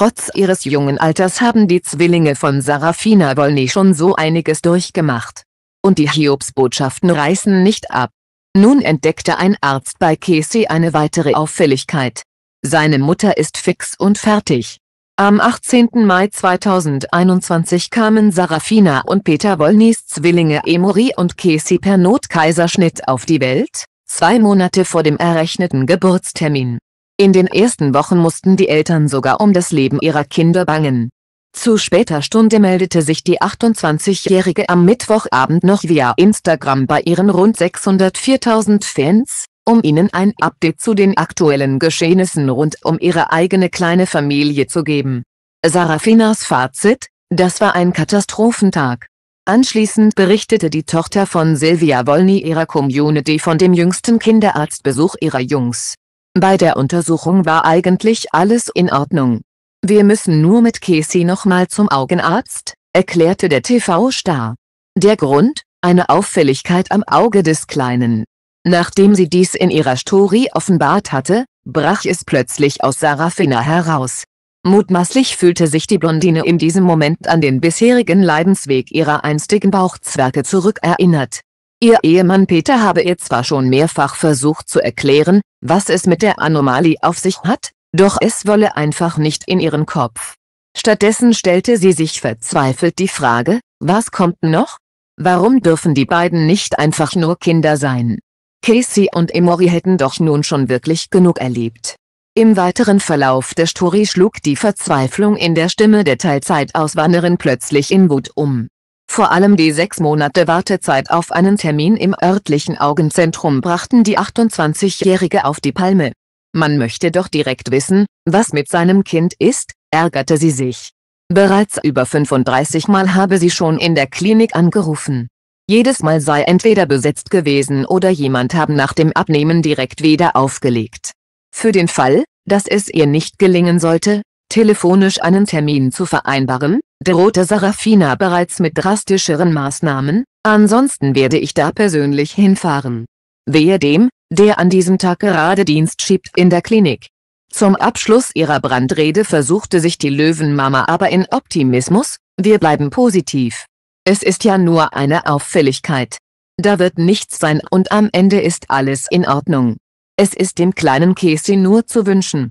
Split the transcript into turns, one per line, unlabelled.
Trotz ihres jungen Alters haben die Zwillinge von Sarafina Wolny schon so einiges durchgemacht. Und die Hiobsbotschaften reißen nicht ab. Nun entdeckte ein Arzt bei Casey eine weitere Auffälligkeit. Seine Mutter ist fix und fertig. Am 18. Mai 2021 kamen Sarafina und Peter Wolnys Zwillinge Emory und Casey per Notkaiserschnitt auf die Welt, zwei Monate vor dem errechneten Geburtstermin. In den ersten Wochen mussten die Eltern sogar um das Leben ihrer Kinder bangen. Zu später Stunde meldete sich die 28-Jährige am Mittwochabend noch via Instagram bei ihren rund 604.000 Fans, um ihnen ein Update zu den aktuellen Geschehnissen rund um ihre eigene kleine Familie zu geben. Sarafinas Fazit, das war ein Katastrophentag. Anschließend berichtete die Tochter von Silvia Wolny ihrer Community von dem jüngsten Kinderarztbesuch ihrer Jungs. Bei der Untersuchung war eigentlich alles in Ordnung. Wir müssen nur mit Casey nochmal zum Augenarzt, erklärte der TV-Star. Der Grund, eine Auffälligkeit am Auge des Kleinen. Nachdem sie dies in ihrer Story offenbart hatte, brach es plötzlich aus Sarafina heraus. Mutmaßlich fühlte sich die Blondine in diesem Moment an den bisherigen Leidensweg ihrer einstigen Bauchzwerge zurückerinnert. Ihr Ehemann Peter habe ihr zwar schon mehrfach versucht zu erklären, was es mit der Anomalie auf sich hat, doch es wolle einfach nicht in ihren Kopf. Stattdessen stellte sie sich verzweifelt die Frage, was kommt noch? Warum dürfen die beiden nicht einfach nur Kinder sein? Casey und Emory hätten doch nun schon wirklich genug erlebt. Im weiteren Verlauf der Story schlug die Verzweiflung in der Stimme der Teilzeitauswanderin plötzlich in Wut um. Vor allem die sechs Monate Wartezeit auf einen Termin im örtlichen Augenzentrum brachten die 28-Jährige auf die Palme. Man möchte doch direkt wissen, was mit seinem Kind ist, ärgerte sie sich. Bereits über 35 Mal habe sie schon in der Klinik angerufen. Jedes Mal sei entweder besetzt gewesen oder jemand habe nach dem Abnehmen direkt wieder aufgelegt. Für den Fall, dass es ihr nicht gelingen sollte, telefonisch einen Termin zu vereinbaren, drohte Sarafina bereits mit drastischeren Maßnahmen, ansonsten werde ich da persönlich hinfahren. Wehe dem, der an diesem Tag gerade Dienst schiebt in der Klinik. Zum Abschluss ihrer Brandrede versuchte sich die Löwenmama aber in Optimismus, wir bleiben positiv. Es ist ja nur eine Auffälligkeit. Da wird nichts sein und am Ende ist alles in Ordnung. Es ist dem kleinen Käse nur zu wünschen.